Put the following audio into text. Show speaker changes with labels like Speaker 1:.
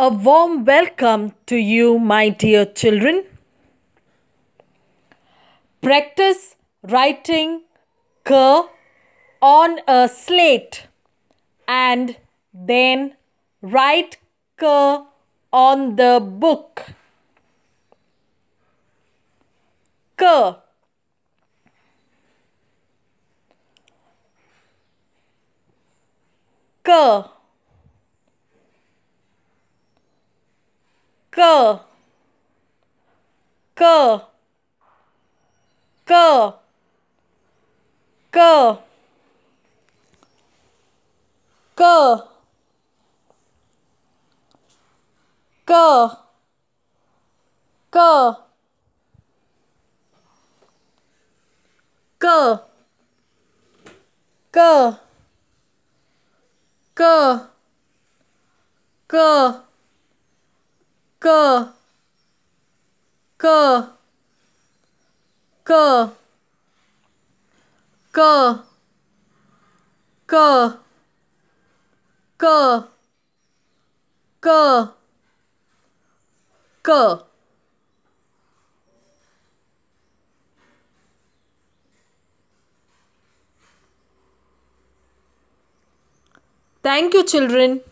Speaker 1: A warm welcome to you, my dear children. Practice writing K on a slate and then write K on the book. K.
Speaker 2: K. K. K. K. K. K. K. K. K. K. K. K k k k k k k k
Speaker 1: Thank you children.